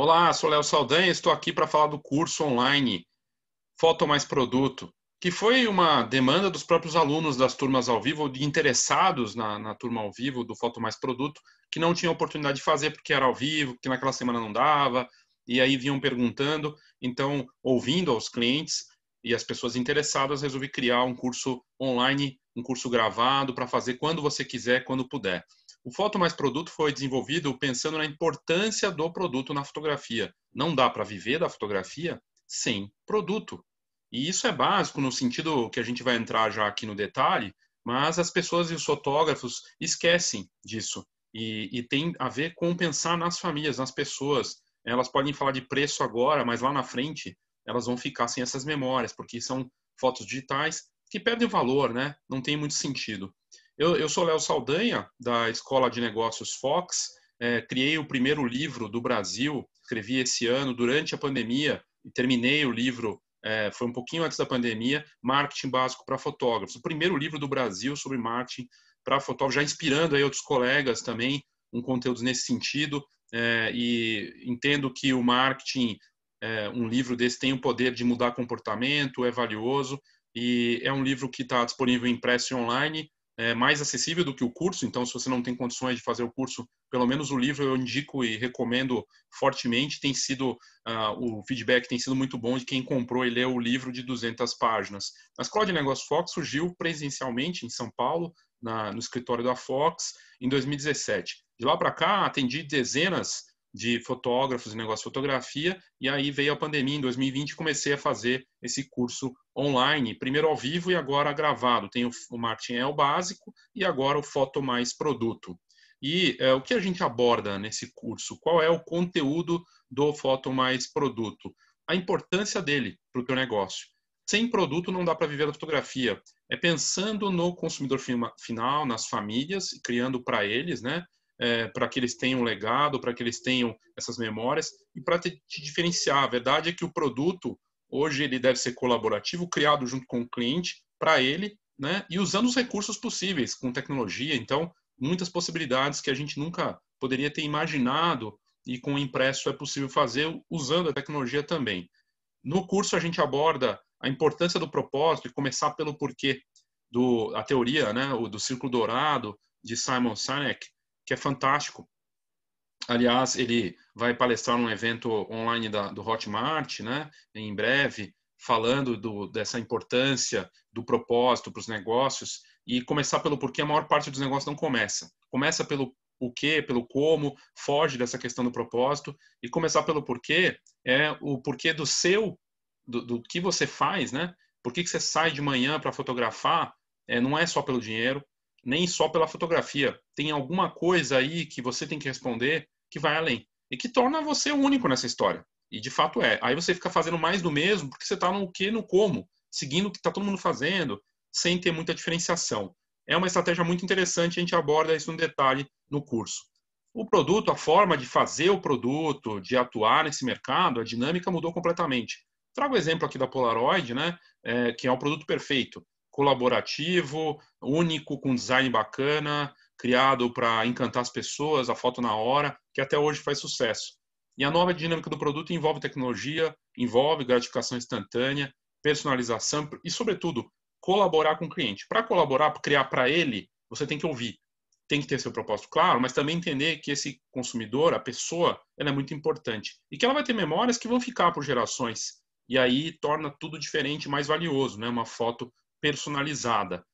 Olá, sou Léo Saldanha, estou aqui para falar do curso online Foto Mais Produto, que foi uma demanda dos próprios alunos das turmas ao vivo, de interessados na, na turma ao vivo do Foto Mais Produto, que não tinham oportunidade de fazer porque era ao vivo, porque naquela semana não dava, e aí vinham perguntando. Então, ouvindo aos clientes e as pessoas interessadas, resolvi criar um curso online, um curso gravado para fazer quando você quiser, quando puder. O Foto Mais Produto foi desenvolvido pensando na importância do produto na fotografia. Não dá para viver da fotografia sem produto. E isso é básico no sentido que a gente vai entrar já aqui no detalhe, mas as pessoas e os fotógrafos esquecem disso. E, e tem a ver com pensar nas famílias, nas pessoas. Elas podem falar de preço agora, mas lá na frente elas vão ficar sem essas memórias, porque são fotos digitais que perdem valor, né? Não tem muito sentido. Eu, eu sou Léo Saldanha, da Escola de Negócios Fox. É, criei o primeiro livro do Brasil, escrevi esse ano durante a pandemia e terminei o livro, é, foi um pouquinho antes da pandemia, Marketing Básico para Fotógrafos. O primeiro livro do Brasil sobre marketing para fotógrafos, já inspirando aí outros colegas também, um conteúdo nesse sentido. É, e entendo que o marketing, é, um livro desse, tem o poder de mudar comportamento, é valioso. E é um livro que está disponível impresso e online é, mais acessível do que o curso, então se você não tem condições de fazer o curso, pelo menos o livro eu indico e recomendo fortemente, tem sido, uh, o feedback tem sido muito bom de quem comprou e leu o livro de 200 páginas. A Escola de Negócios Fox surgiu presencialmente em São Paulo, na, no escritório da Fox, em 2017. De lá para cá, atendi dezenas de fotógrafos, negócio de fotografia, e aí veio a pandemia em 2020 comecei a fazer esse curso online, primeiro ao vivo e agora gravado. Tem o, o Martin El básico e agora o Foto Mais Produto. E é, o que a gente aborda nesse curso? Qual é o conteúdo do Foto Mais Produto? A importância dele para o teu negócio. Sem produto não dá para viver da fotografia. É pensando no consumidor final, nas famílias, criando para eles, né? é, para que eles tenham legado, para que eles tenham essas memórias e para te, te, diferenciar. A verdade é que o produto hoje ele deve ser colaborativo, criado junto com o cliente para ele, né? E usando os recursos possíveis com tecnologia. Então, muitas possibilidades que a gente nunca poderia ter imaginado e com o impresso é possível fazer usando a tecnologia também. No curso a gente aborda a importância do propósito e começar pelo porquê do a teoria, né, do círculo dourado de Simon Sinek, que é fantástico. Aliás, ele vai palestrar num evento online da, do Hotmart, né, em breve, falando do, dessa importância do propósito para os negócios e começar pelo porquê. A maior parte dos negócios não começa. Começa pelo o que, pelo como, foge dessa questão do propósito e começar pelo porquê é o porquê do seu, do, do que você faz, né? Por que, que você sai de manhã para fotografar? É, não é só pelo dinheiro, nem só pela fotografia. Tem alguma coisa aí que você tem que responder que vai além e que torna você único nessa história. E de fato é. Aí você fica fazendo mais do mesmo porque você está no que, no como, seguindo o que está todo mundo fazendo, sem ter muita diferenciação. É uma estratégia muito interessante, a gente aborda isso em detalhe no curso. O produto, a forma de fazer o produto, de atuar nesse mercado, a dinâmica mudou completamente. Trago o exemplo aqui da Polaroid, né, é, que é o produto perfeito colaborativo, único, com design bacana, criado para encantar as pessoas, a foto na hora, que até hoje faz sucesso. E a nova dinâmica do produto envolve tecnologia, envolve gratificação instantânea, personalização e, sobretudo, colaborar com o cliente. Para colaborar, para criar para ele, você tem que ouvir. Tem que ter seu propósito claro, mas também entender que esse consumidor, a pessoa, ela é muito importante. E que ela vai ter memórias que vão ficar por gerações. E aí torna tudo diferente, mais valioso, né? Uma foto personalizada.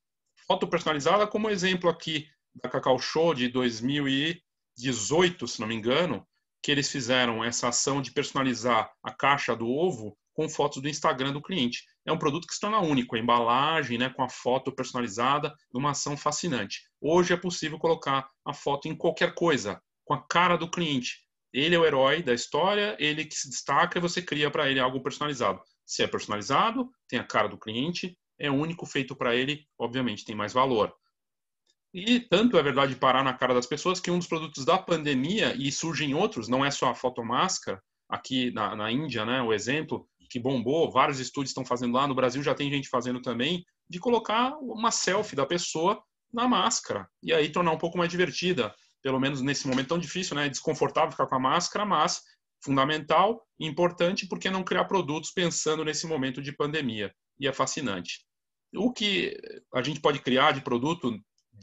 Foto personalizada, como exemplo aqui da Cacau Show de 2018, se não me engano, que eles fizeram essa ação de personalizar a caixa do ovo com fotos do Instagram do cliente. É um produto que se torna único, a embalagem, né, com a foto personalizada, numa ação fascinante. Hoje é possível colocar a foto em qualquer coisa, com a cara do cliente. Ele é o herói da história, ele que se destaca e você cria para ele algo personalizado. Se é personalizado, tem a cara do cliente, é único, feito para ele, obviamente tem mais valor. E tanto é verdade parar na cara das pessoas que um dos produtos da pandemia, e surgem outros, não é só a fotomáscara, aqui na, na Índia, né, o exemplo, que bombou, vários estúdios estão fazendo lá, no Brasil já tem gente fazendo também, de colocar uma selfie da pessoa na máscara, e aí tornar um pouco mais divertida, pelo menos nesse momento tão difícil, né, é desconfortável ficar com a máscara, mas fundamental, importante, porque não criar produtos pensando nesse momento de pandemia e é fascinante. O que a gente pode criar de produto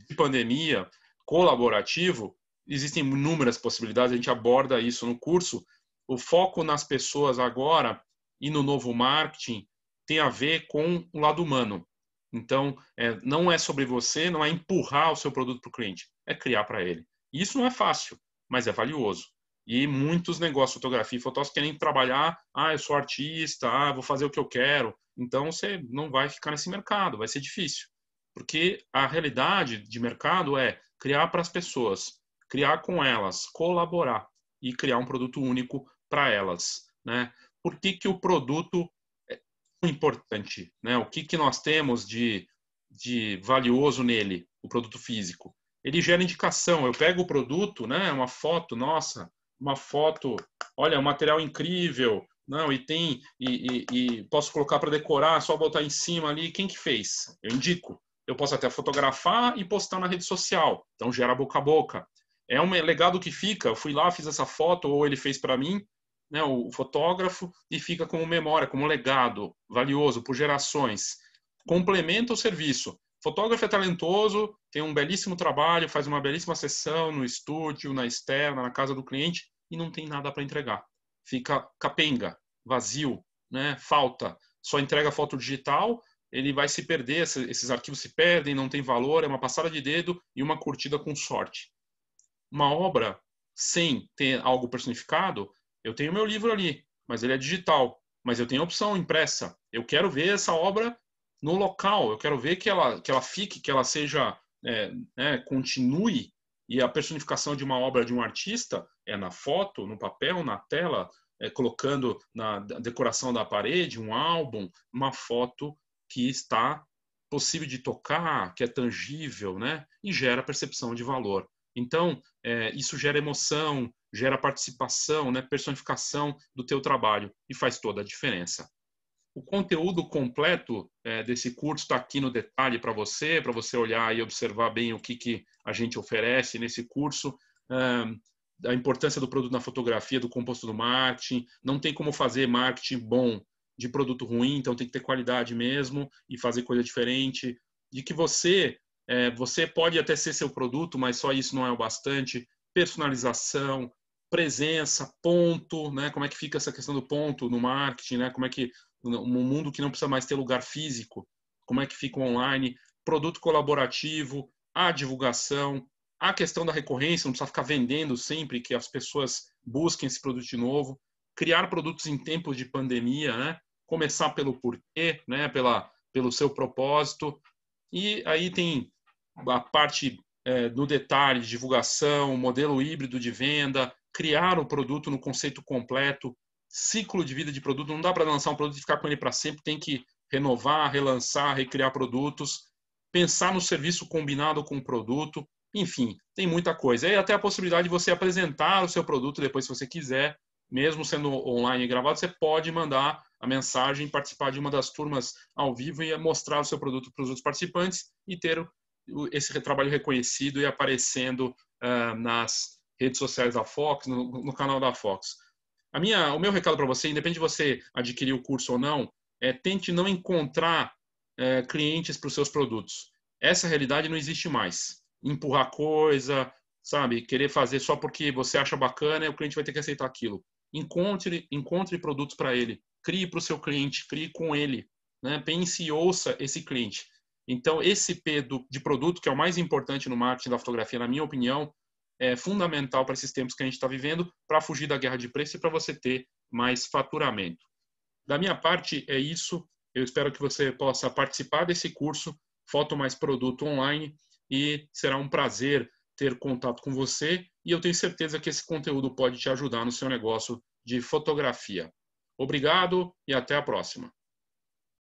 de pandemia colaborativo, existem inúmeras possibilidades, a gente aborda isso no curso. O foco nas pessoas agora e no novo marketing tem a ver com o lado humano. Então, é, não é sobre você, não é empurrar o seu produto para o cliente, é criar para ele. E isso não é fácil, mas é valioso. E muitos negócios de fotografia e fotógrafos querem trabalhar, ah, eu sou artista, ah, vou fazer o que eu quero. Então você não vai ficar nesse mercado, vai ser difícil. Porque a realidade de mercado é criar para as pessoas, criar com elas, colaborar e criar um produto único para elas, né? Por que, que o produto é importante, né? O que que nós temos de de valioso nele, o produto físico? Ele gera indicação. Eu pego o produto, né, uma foto, nossa, uma foto, olha, é um material incrível, não, e tem, e, e, e posso colocar para decorar, só botar em cima ali, quem que fez? Eu indico. Eu posso até fotografar e postar na rede social, então gera boca a boca. É um legado que fica, eu fui lá, fiz essa foto, ou ele fez para mim, né, o fotógrafo, e fica como memória, como legado valioso por gerações. Complementa o serviço. Fotógrafo é talentoso, tem um belíssimo trabalho, faz uma belíssima sessão no estúdio, na externa, na casa do cliente, e não tem nada para entregar. Fica capenga, vazio, né? falta. Só entrega foto digital, ele vai se perder, esses arquivos se perdem, não tem valor, é uma passada de dedo e uma curtida com sorte. Uma obra sem ter algo personificado, eu tenho meu livro ali, mas ele é digital, mas eu tenho a opção impressa. Eu quero ver essa obra no local, eu quero ver que ela, que ela fique, que ela seja, é, né, continue e a personificação de uma obra de um artista é na foto, no papel, na tela, é, colocando na decoração da parede, um álbum, uma foto que está possível de tocar, que é tangível, né? E gera percepção de valor. Então, é, isso gera emoção, gera participação, né? Personificação do teu trabalho e faz toda a diferença. O conteúdo completo é, desse curso está aqui no detalhe para você, para você olhar e observar bem o que, que a gente oferece nesse curso. a importância do produto na fotografia, do composto do marketing. Não tem como fazer marketing bom de produto ruim, então tem que ter qualidade mesmo e fazer coisa diferente. De que você, é, você pode até ser seu produto, mas só isso não é o bastante. Personalização, presença, ponto, né? Como é que fica essa questão do ponto no marketing, né? Como é que no mundo que não precisa mais ter lugar físico, como é que fica o online, produto colaborativo, a divulgação, a questão da recorrência, não precisa ficar vendendo sempre que as pessoas busquem esse produto de novo, criar produtos em tempos de pandemia, né? Começar pelo porquê, né? Pela, pelo seu propósito. E aí tem a parte é, no detalhe, divulgação, modelo híbrido de venda, criar o produto no conceito completo, ciclo de vida de produto. Não dá para lançar um produto e ficar com ele para sempre. Tem que renovar, relançar, recriar produtos, pensar no serviço combinado com o produto. Enfim, tem muita coisa. E até a possibilidade de você apresentar o seu produto depois, se você quiser, mesmo sendo online gravado, você pode mandar a mensagem, participar de uma das turmas ao vivo e mostrar o seu produto para os outros participantes e ter esse trabalho reconhecido e aparecendo uh, nas, redes sociais da Fox, no, no canal da Fox. A minha, o meu recado para você, independente de você adquirir o curso ou não, é tente não encontrar é, clientes para os seus produtos. Essa realidade não existe mais. Empurrar coisa, sabe? Querer fazer só porque você acha bacana e o cliente vai ter que aceitar aquilo. Encontre, encontre produtos para ele. Crie para o seu cliente, crie com ele. Né? Pense e ouça esse cliente. Então, esse P do, de produto, que é o mais importante no marketing da fotografia, na minha opinião, é fundamental para esses tempos que a gente está vivendo, para fugir da guerra de preço e para você ter mais faturamento. Da minha parte, é isso. Eu espero que você possa participar desse curso Foto Mais Produto Online e será um prazer ter contato com você e eu tenho certeza que esse conteúdo pode te ajudar no seu negócio de fotografia. Obrigado e até a próxima.